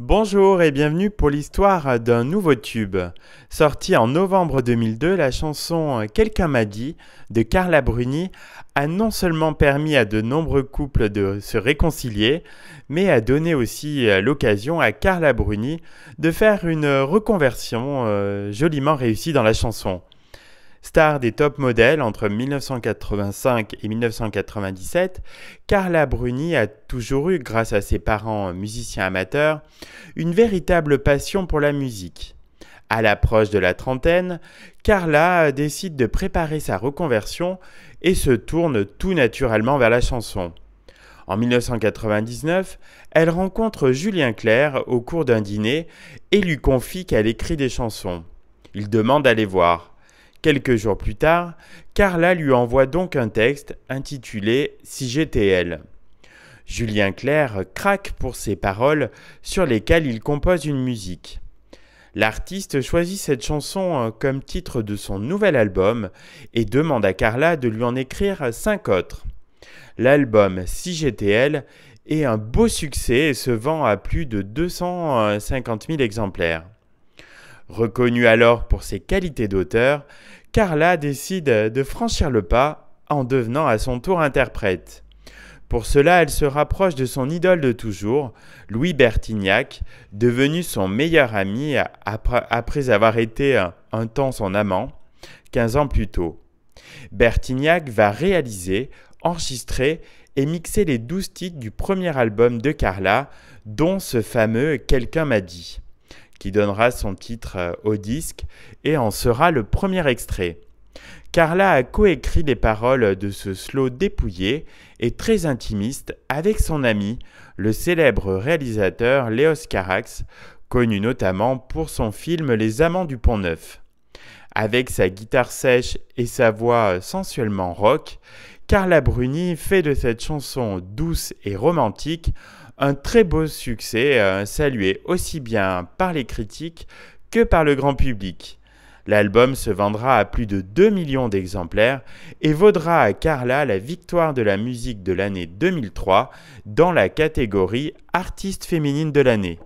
Bonjour et bienvenue pour l'histoire d'un nouveau tube. Sorti en novembre 2002, la chanson Quelqu'un m'a dit de Carla Bruni a non seulement permis à de nombreux couples de se réconcilier, mais a donné aussi euh, l'occasion à Carla Bruni de faire une reconversion euh, joliment réussie dans la chanson. Star des top modèles entre 1985 et 1997, Carla Bruni a toujours eu, grâce à ses parents musiciens amateurs, une véritable passion pour la musique. À l'approche de la trentaine, Carla décide de préparer sa reconversion et se tourne tout naturellement vers la chanson. En 1999, elle rencontre Julien Clerc au cours d'un dîner et lui confie qu'elle écrit des chansons. Il demande à les voir. Quelques jours plus tard, Carla lui envoie donc un texte intitulé Si j'étais elle. Julien Clerc craque pour ces paroles sur lesquelles il compose une musique. L'artiste choisit cette chanson euh, comme titre de son nouvel album et demande à Carla de lui en écrire cinq autres. L'album Si j'étais elle est un beau succès et se vend à plus de 250 000 euh, exemplaires. Reconnue alors pour ses qualités d'auteur, Carla décide de franchir le pas en devenant à son tour interprète. Pour cela, elle se rapproche de son idole de toujours, Louis Bertignac, devenu son meilleur ami après avoir été un temps son amant, 15 ans plus tôt. Bertignac va réaliser, enregistrer et mixer les douze titres du premier album de Carla, dont ce fameux Quelqu'un m'a dit qui donnera son titre euh, au disque et en sera le premier extrait. Carla a coécrit les paroles de ce slow dépouillé et très intimiste avec son ami, le célèbre réalisateur Léos Carax, connu notamment pour son film Les Amants du Pont Neuf. Avec sa guitare sèche et sa voix euh, sensuellement rock, Carla Bruni fait de cette chanson douce et romantique un très beau succès euh, salué aussi bien par les critiques que par le grand public. L'album se vendra à plus de 2 millions d'exemplaires et vaudra à Carla la victoire de la musique de l'année 2003 dans la catégorie Artiste féminine de l'année.